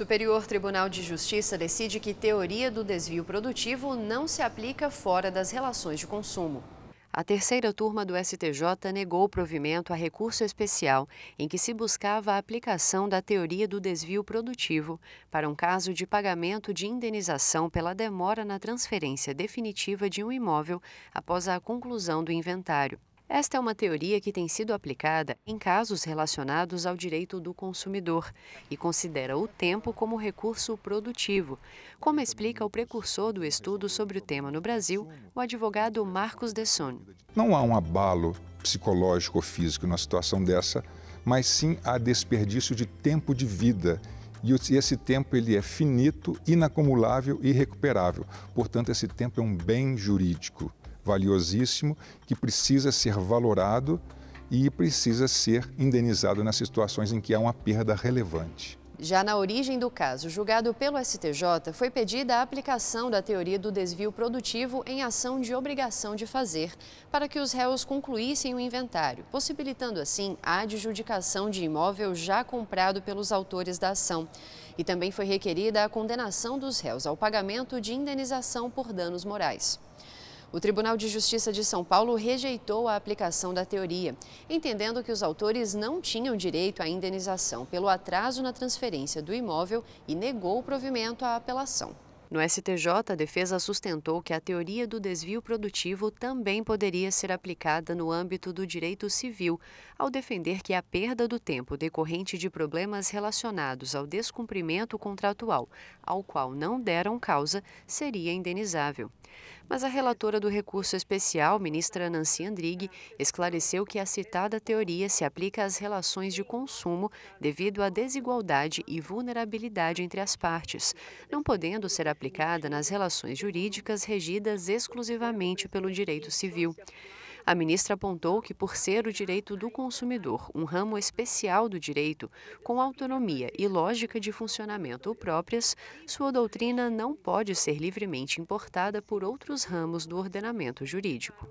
Superior Tribunal de Justiça decide que teoria do desvio produtivo não se aplica fora das relações de consumo. A terceira turma do STJ negou provimento a recurso especial em que se buscava a aplicação da teoria do desvio produtivo para um caso de pagamento de indenização pela demora na transferência definitiva de um imóvel após a conclusão do inventário. Esta é uma teoria que tem sido aplicada em casos relacionados ao direito do consumidor e considera o tempo como recurso produtivo, como explica o precursor do estudo sobre o tema no Brasil, o advogado Marcos Desson. Não há um abalo psicológico ou físico numa situação dessa, mas sim há desperdício de tempo de vida e esse tempo ele é finito, inacumulável e irrecuperável. Portanto, esse tempo é um bem jurídico valiosíssimo que precisa ser valorado e precisa ser indenizado nas situações em que há uma perda relevante. Já na origem do caso, julgado pelo STJ, foi pedida a aplicação da teoria do desvio produtivo em ação de obrigação de fazer, para que os réus concluíssem o inventário, possibilitando assim a adjudicação de imóvel já comprado pelos autores da ação. E também foi requerida a condenação dos réus ao pagamento de indenização por danos morais. O Tribunal de Justiça de São Paulo rejeitou a aplicação da teoria, entendendo que os autores não tinham direito à indenização pelo atraso na transferência do imóvel e negou o provimento à apelação. No STJ, a defesa sustentou que a teoria do desvio produtivo também poderia ser aplicada no âmbito do direito civil, ao defender que a perda do tempo decorrente de problemas relacionados ao descumprimento contratual, ao qual não deram causa, seria indenizável. Mas a relatora do recurso especial, ministra Nancy Andrighi, esclareceu que a citada teoria se aplica às relações de consumo devido à desigualdade e vulnerabilidade entre as partes, não podendo ser aplicada aplicada nas relações jurídicas regidas exclusivamente pelo direito civil. A ministra apontou que, por ser o direito do consumidor um ramo especial do direito, com autonomia e lógica de funcionamento próprias, sua doutrina não pode ser livremente importada por outros ramos do ordenamento jurídico.